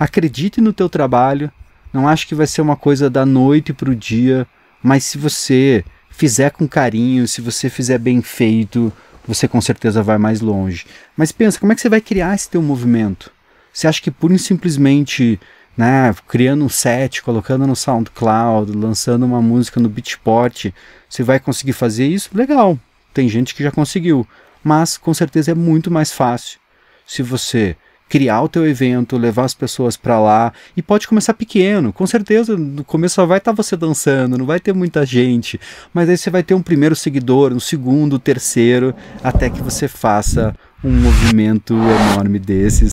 Acredite no teu trabalho. Não acho que vai ser uma coisa da noite para o dia, mas se você fizer com carinho, se você fizer bem feito, você com certeza vai mais longe. Mas pensa, como é que você vai criar esse teu movimento? Você acha que pura e simplesmente, né, criando um set, colocando no SoundCloud, lançando uma música no Beatport, você vai conseguir fazer isso? Legal. Tem gente que já conseguiu, mas com certeza é muito mais fácil se você criar o teu evento, levar as pessoas para lá e pode começar pequeno. Com certeza, no começo só vai estar tá você dançando, não vai ter muita gente, mas aí você vai ter um primeiro seguidor, um segundo, terceiro, até que você faça um movimento enorme desses.